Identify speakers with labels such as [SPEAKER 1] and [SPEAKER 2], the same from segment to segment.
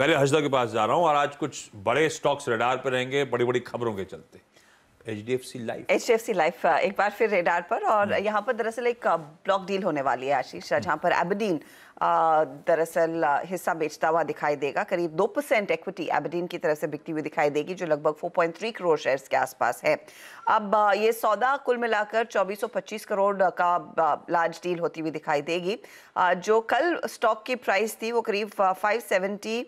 [SPEAKER 1] पहले हजदा के पास जा रहा हूँ और आज कुछ बड़े स्टॉक्स रेडार पर रहेंगे बड़ी बड़ी खबरों के चलते H D F C life H
[SPEAKER 2] D F C life एक बार फिर रेडार पर और हम्म। यहाँ पर दरअसल एक ब्लॉक डील होने वाली है आशीष जहाँ पर एबडीन दरअसल हिस्सा बेचता हुआ दिखाई देगा करीब दो परसेंट इक्विटी एबडीन की तरफ से बिकती हुई दिखाई देगी जो लगभग 4.3 करोड़ शेयर्स के आसपास है अब ये सौदा कुल मिलाकर 2425 करोड़ का लार्ज डील होती हुई दिखाई देगी जो कल स्टॉक की प्राइस थी वो करीब 570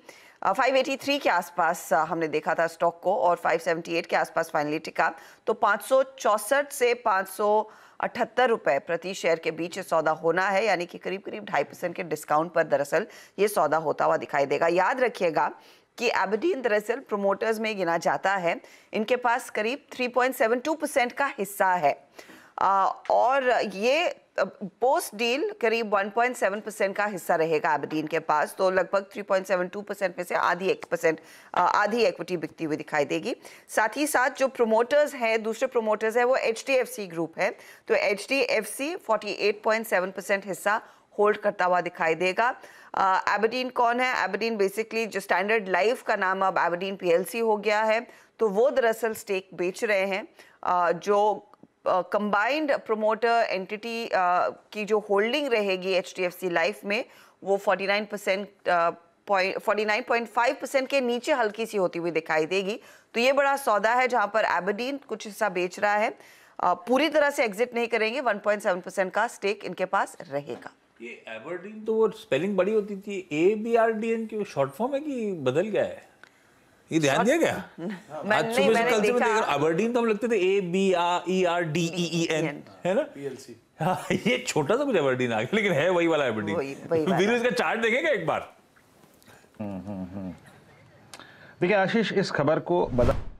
[SPEAKER 2] 583 के आसपास हमने देखा था स्टॉक को और 578 के आसपास फाइनली टिका तो पाँच से पाँच अठहत्तर रुपए प्रति शेयर के बीच ये सौदा होना है यानी कि करीब करीब ढाई परसेंट के डिस्काउंट पर दरअसल ये सौदा होता हुआ दिखाई देगा याद रखिएगा कि एबडीन दरअसल प्रोमोटर्स में गिना जाता है इनके पास करीब 3.72 परसेंट का हिस्सा है और ये पोस्ट डील करीब 1.7 परसेंट का हिस्सा रहेगा एबडीन के पास तो लगभग 3.72 परसेंट में से आधी एक परसेंट आधी एक्विटी बिकती हुई दिखाई देगी साथ ही साथ जो प्रोमोटर्स हैं दूसरे प्रोमोटर्स हैं वो एच ग्रुप है तो एच डी 48.7 परसेंट हिस्सा होल्ड करता हुआ दिखाई देगा एबडीन uh, कौन है एबडीन बेसिकली जो स्टैंडर्ड लाइफ का नाम अब एबडीन पी हो गया है तो वो दरअसल स्टेक बेच रहे हैं uh, जो कंबाइंड प्रोमोटर एंटिटी की जो होल्डिंग रहेगी एच लाइफ में वो 49 percent forty nine point five percent के नीचे हल्की सी होती हुई दिखाई देगी तो ये बड़ा सौदा है जहां पर एबडीन कुछ हिस्सा बेच रहा है आ, पूरी तरह से एग्जिट नहीं करेंगे 1.7 परसेंट का स्टेक इनके पास रहेगा
[SPEAKER 1] ये एबरडीन तो वो स्पेलिंग बड़ी होती थी A B R D N की शॉर्ट फॉर्म है कि बदल गया है ये ध्यान दिया गया
[SPEAKER 2] आज सुबह से कल से देख रहा
[SPEAKER 1] अबरडीन तो हम लगते थे A B R E R D E E N है ना पीएलसी हाँ, ये छोटा सा कुछ अबरडीन आ गया लेकिन है वही वाला अबरडीन वीरू तो इसका चार्ट देखेगा एक बार हम्म हम्म
[SPEAKER 2] हम्म देखिए आशीष इस खबर को बता